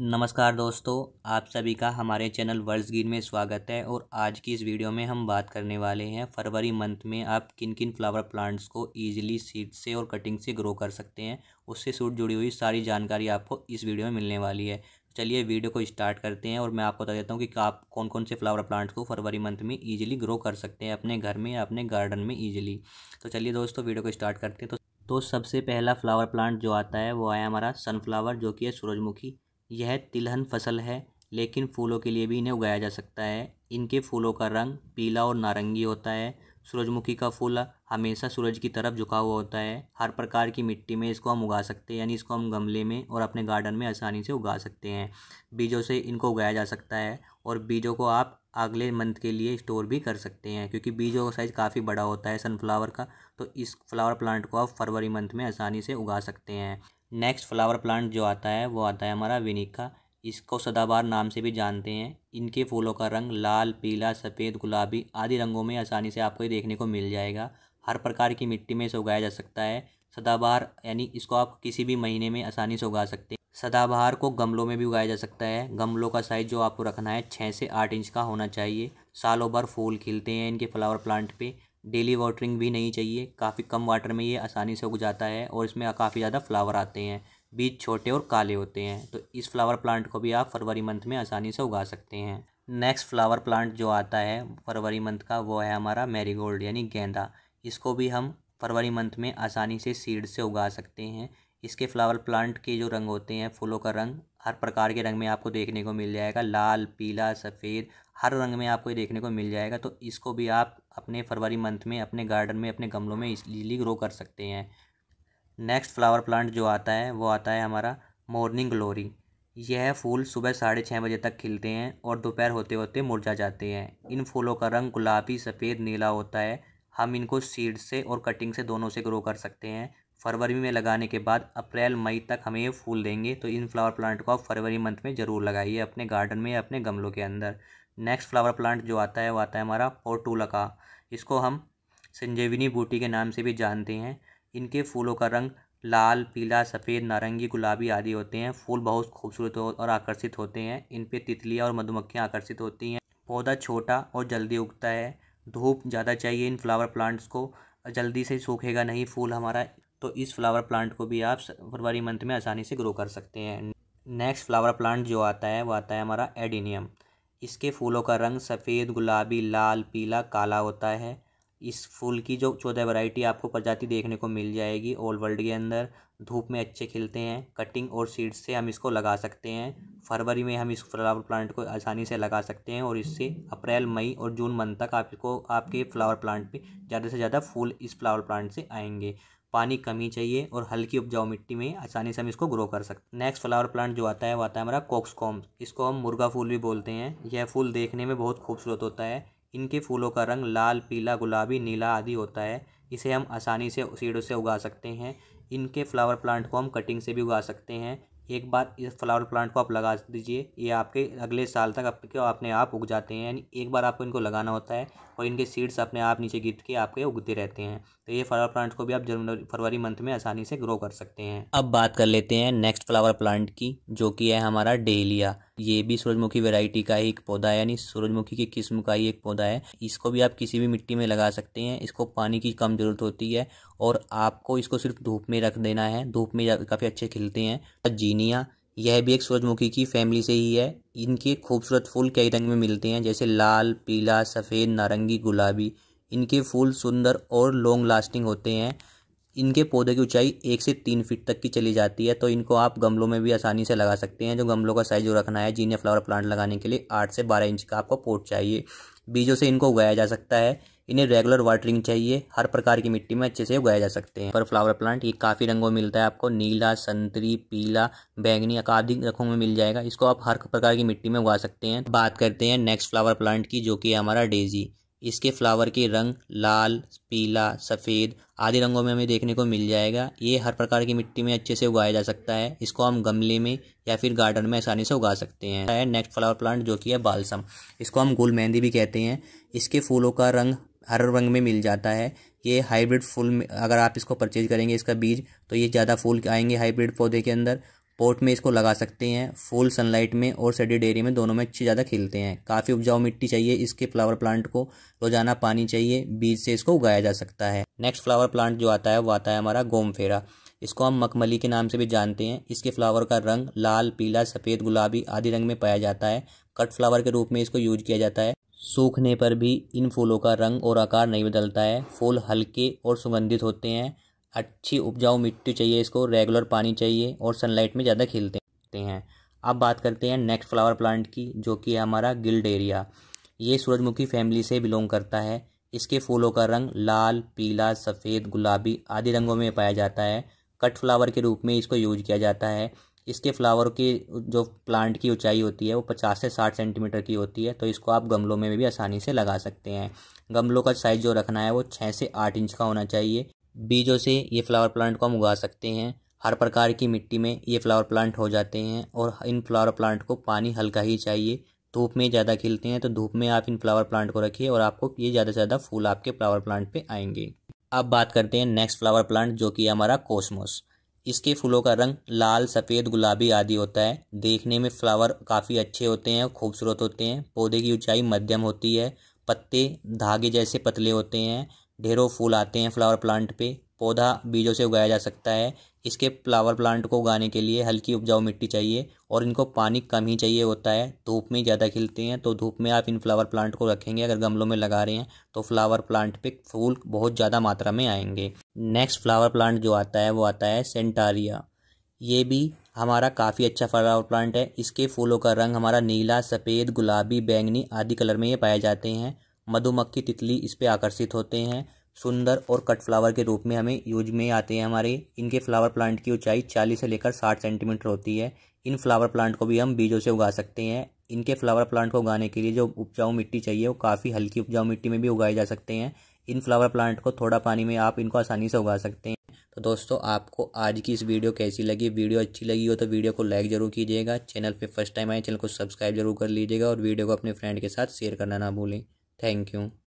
नमस्कार दोस्तों आप सभी का हमारे चैनल वर्ल्ड गिन में स्वागत है और आज की इस वीडियो में हम बात करने वाले हैं फरवरी मंथ में आप किन किन फ्लावर प्लांट्स को ईजिली सीड से और कटिंग से ग्रो कर सकते हैं उससे सूट जुड़ी हुई सारी जानकारी आपको इस वीडियो में मिलने वाली है चलिए वीडियो को स्टार्ट करते हैं और मैं आपको बता देता हूँ कि आप कौन कौन से फ्लावर प्लांट्स को फरवरी मंथ में ईजिली ग्रो कर सकते हैं अपने घर में या अपने गार्डन में ईजिली तो चलिए दोस्तों वीडियो को स्टार्ट करते हैं तो तो सबसे पहला फ्लावर प्लांट जो आता है वो आया हमारा सनफ्लावर जो कि है सूरजमुखी यह तिलहन फसल है लेकिन फूलों के लिए भी इन्हें उगाया जा सकता है इनके फूलों का रंग पीला और नारंगी होता है सूरजमुखी का फूल हमेशा सूरज की तरफ झुका हुआ होता है हर प्रकार की मिट्टी में इसको हम उगा सकते हैं यानी इसको हम गमले में और अपने गार्डन में आसानी से उगा सकते हैं बीजों से इनको उगाया जा सकता है और बीजों को आप अगले मंथ के लिए स्टोर भी कर सकते हैं क्योंकि बीजों का साइज़ काफ़ी बड़ा होता है सनफ्लावर का तो इस फ्लावर प्लांट को आप फरवरी मंथ में आसानी से उगा सकते हैं नेक्स्ट फ्लावर प्लांट जो आता है वो आता है हमारा विनिका इसको सदाबहार नाम से भी जानते हैं इनके फूलों का रंग लाल पीला सफ़ेद गुलाबी आदि रंगों में आसानी से आपको देखने को मिल जाएगा हर प्रकार की मिट्टी में इसे उगाया जा सकता है सदाबहार यानी इसको आप किसी भी महीने में आसानी से उगा सकते हैं सदाबहार को गमलों में भी उगाया जा सकता है गमलों का साइज़ जो आपको रखना है छः से आठ इंच का होना चाहिए सालों भर फूल खिलते हैं इनके फ्लावर प्लांट पे डेली वाटरिंग भी नहीं चाहिए काफ़ी कम वाटर में ये आसानी से उग जाता है और इसमें काफ़ी ज़्यादा फ्लावर आते हैं बीज छोटे और काले होते हैं तो इस फ्लावर प्लांट को भी आप फरवरी मंथ में आसानी से उगा सकते हैं नेक्स्ट फ्लावर प्लांट जो आता है फरवरी मंथ का वो है हमारा मैरीगोल्ड यानी गेंदा इसको भी हम फरवरी मंथ में आसानी से सीड से उगा सकते हैं इसके फ्लावर प्लांट के जो रंग होते हैं फूलों का रंग हर प्रकार के रंग में आपको देखने को मिल जाएगा लाल पीला सफ़ेद हर रंग में आपको ये देखने को मिल जाएगा तो इसको भी आप अपने फरवरी मंथ में अपने गार्डन में अपने गमलों में इजीली ग्रो कर सकते हैं नेक्स्ट फ्लावर प्लांट जो आता है वो आता है हमारा मॉर्निंग ग्लोरी यह फूल सुबह साढ़े छः बजे तक खिलते हैं और दोपहर होते होते मुरझा जाते हैं इन फूलों का रंग गुलाबी सफ़ेद नीला होता है हम इनको सीड से और कटिंग से दोनों से ग्रो कर सकते हैं फरवरी में लगाने के बाद अप्रैल मई तक हमें ये फूल देंगे तो इन फ्लावर प्लांट को आप फरवरी मंथ में ज़रूर लगाइए अपने गार्डन में या अपने गमलों के अंदर नेक्स्ट फ्लावर प्लांट जो आता है वो आता है हमारा पोटूला का इसको हम संजीवनी बूटी के नाम से भी जानते हैं इनके फूलों का रंग लाल पीला सफ़ेद नारंगी गुलाबी आदि होते हैं फूल बहुत खूबसूरत और आकर्षित होते हैं इन पर तितलियाँ और मधुमक्खियाँ आकर्षित होती हैं पौधा छोटा और जल्दी उगता है धूप ज़्यादा चाहिए इन फ्लावर प्लांट्स को जल्दी से सूखेगा नहीं फूल हमारा तो इस फ्लावर प्लांट को भी आप फरवरी मंथ में आसानी से ग्रो कर सकते हैं नेक्स्ट फ्लावर प्लांट जो आता है वो आता है हमारा एडिनियम इसके फूलों का रंग सफ़ेद गुलाबी लाल पीला काला होता है इस फूल की जो चौदह वैरायटी आपको प्रजाति देखने को मिल जाएगी ऑल वर्ल्ड के अंदर धूप में अच्छे खिलते हैं कटिंग और सीड्स से हम इसको लगा सकते हैं फरवरी में हम इस फ्लावर प्लांट को आसानी से लगा सकते हैं और इससे अप्रैल मई और जून मंथ तक आपको आपके फ्लावर प्लांट पे ज़्यादा से ज़्यादा फूल इस फ्लावर प्लांट से आएंगे पानी कमी चाहिए और हल्की उपजाऊ मिट्टी में आसानी से हम इसको ग्रो कर सकते हैं नेक्स्ट फ्लावर प्लांट जो आता है वो आता है हमारा कोक्सकॉम इसको हम मुर्गा फूल भी बोलते हैं यह फूल देखने में बहुत खूबसूरत होता है इनके फूलों का रंग लाल पीला गुलाबी नीला आदि होता है इसे हम आसानी से सीडों से उगा सकते हैं इनके फ्लावर प्लांट को हम कटिंग से भी उगा सकते हैं एक बार इस फ्लावर प्लांट को आप लगा दीजिए ये आपके अगले साल तक आपके अपने आप उग जाते हैं यानी एक बार आपको इनको लगाना होता है और इनके सीड्स अपने आप नीचे गिर के आपके उगते रहते हैं तो ये फ्लावर प्लांट को भी आप जनवरी फरवरी मंथ में आसानी से ग्रो कर सकते हैं अब बात कर लेते हैं नेक्स्ट फ्लावर प्लांट की जो कि है हमारा डेलिया ये भी सूरजमुखी वेराइटी का एक पौधा है यानी सूरजमुखी की किस्म का ही एक पौधा है इसको भी आप किसी भी मिट्टी में लगा सकते हैं इसको पानी की कम ज़रूरत होती है और आपको इसको सिर्फ धूप में रख देना है धूप में काफ़ी अच्छे खिलते हैं जीनिया यह भी एक सूरजमुखी की फैमिली से ही है इनके खूबसूरत फूल कई रंग में मिलते हैं जैसे लाल पीला सफ़ेद नारंगी गुलाबी इनके फूल सुंदर और लॉन्ग लास्टिंग होते हैं इनके पौधे की ऊंचाई एक से तीन फीट तक की चली जाती है तो इनको आप गमलों में भी आसानी से लगा सकते हैं जो गमलों का साइज जो रखना है जीनिया फ्लावर प्लांट लगाने के लिए आठ से बारह इंच का आपको पोट चाहिए बीजों से इनको उगाया जा सकता है इन्हें रेगुलर वाटरिंग चाहिए हर प्रकार की मिट्टी में अच्छे से उगाए जा सकते हैं पर फ्लावर प्लांट ये काफ़ी रंगों में मिलता है आपको नीला संतरी पीला बैंगनी आदि रंगों में मिल जाएगा इसको आप हर प्रकार की मिट्टी में उगा सकते हैं बात करते हैं नेक्स्ट फ्लावर प्लांट की जो कि हमारा डेजी इसके फ्लावर के रंग लाल पीला सफ़ेद आदि रंगों में हमें देखने को मिल जाएगा ये हर प्रकार की मिट्टी में अच्छे से उगाया जा सकता है इसको हम गमले में या फिर गार्डन में आसानी से उगा सकते हैं नेक्स्ट फ्लावर प्लांट जो कि है बालसम इसको हम गुल मेहंदी भी कहते हैं इसके फूलों का रंग हर रंग में मिल जाता है ये हाइब्रिड फूल अगर आप इसको परचेज करेंगे इसका बीज तो ये ज़्यादा फूल आएंगे हाइब्रिड पौधे के अंदर पोर्ट में इसको लगा सकते हैं फुल सनलाइट में और सडी डेरी में दोनों में अच्छी ज़्यादा खिलते हैं काफ़ी उपजाऊ मिट्टी चाहिए इसके फ्लावर प्लांट को रोजाना पानी चाहिए बीज से इसको उगाया जा सकता है नेक्स्ट फ्लावर प्लांट जो आता है वो आता है हमारा गोमफेरा इसको हम मखमली के नाम से भी जानते हैं इसके फ्लावर का रंग लाल पीला सफ़ेद गुलाबी आदि रंग में पाया जाता है कट फ्लावर के रूप में इसको यूज किया जाता है सूखने पर भी इन फूलों का रंग और आकार नहीं बदलता है फूल हल्के और सुगंधित होते हैं अच्छी उपजाऊ मिट्टी चाहिए इसको रेगुलर पानी चाहिए और सनलाइट में ज़्यादा खिलते हैं अब बात करते हैं नेक्स्ट फ्लावर प्लांट की जो कि है हमारा गिल्ड एरिया ये सूरजमुखी फैमिली से बिलोंग करता है इसके फूलों का रंग लाल पीला सफ़ेद गुलाबी आदि रंगों में पाया जाता है कट फ्लावर के रूप में इसको यूज किया जाता है इसके फ्लावर की जो प्लांट की ऊंचाई होती है वो पचास से साठ सेंटीमीटर की होती है तो इसको आप गमलों में भी आसानी से लगा सकते हैं गमलों का साइज़ जो रखना है वो छः से आठ इंच का होना चाहिए बीजों से ये फ्लावर प्लांट को हम उगा सकते हैं हर प्रकार की मिट्टी में ये फ्लावर प्लांट हो जाते हैं और इन फ्लावर प्लांट को पानी हल्का ही चाहिए धूप में ज़्यादा खिलते हैं तो धूप में आप इन फ्लावर प्लांट को रखिए और आपको ये ज़्यादा से ज़्यादा फूल आपके फ्लावर प्लांट पे आएंगे अब बात करते हैं नेक्स्ट फ्लावर प्लांट जो कि हमारा कोसमोस इसके फूलों का रंग लाल सफ़ेद गुलाबी आदि होता है देखने में फ्लावर काफ़ी अच्छे होते हैं खूबसूरत होते हैं पौधे की ऊंचाई मध्यम होती है पत्ते धागे जैसे पतले होते हैं ढेरों फूल आते हैं फ्लावर प्लांट पे पौधा बीजों से उगाया जा सकता है इसके फ्लावर प्लांट को उगाने के लिए हल्की उपजाऊ मिट्टी चाहिए और इनको पानी कम ही चाहिए होता है धूप में ज़्यादा खिलते हैं तो धूप में आप इन फ्लावर प्लांट को रखेंगे अगर गमलों में लगा रहे हैं तो फ्लावर प्लांट पे फूल बहुत ज़्यादा मात्रा में आएंगे नेक्स्ट फ्लावर प्लांट जो आता है वो आता है सेंटारिया ये भी हमारा काफ़ी अच्छा फ्लावर प्लांट है इसके फूलों का रंग हमारा नीला सफ़ेद गुलाबी बैंगनी आदि कलर में ये पाए जाते हैं मधुमक्खी तितली इस पर आकर्षित होते हैं सुंदर और कट फ्लावर के रूप में हमें यूज में आते हैं हमारे इनके फ्लावर प्लांट की ऊंचाई चालीस से लेकर साठ सेंटीमीटर होती है इन फ्लावर प्लांट को भी हम बीजों से उगा सकते हैं इनके फ्लावर प्लांट को उगाने के लिए जो उपजाऊ मिट्टी चाहिए वो काफ़ी हल्की उपजाऊ मिट्टी में भी उगाए जा सकते हैं इन फ्लावर प्लांट को थोड़ा पानी में आप इनको आसानी से उगा सकते हैं तो दोस्तों आपको आज की इस वीडियो कैसी लगी वीडियो अच्छी लगी हो तो वीडियो को लाइक जरूर कीजिएगा चैनल पर फर्स्ट टाइम आए चैनल को सब्सक्राइब जरूर कर लीजिएगा और वीडियो को अपने फ्रेंड के साथ शेयर करना ना भूलें Thank you.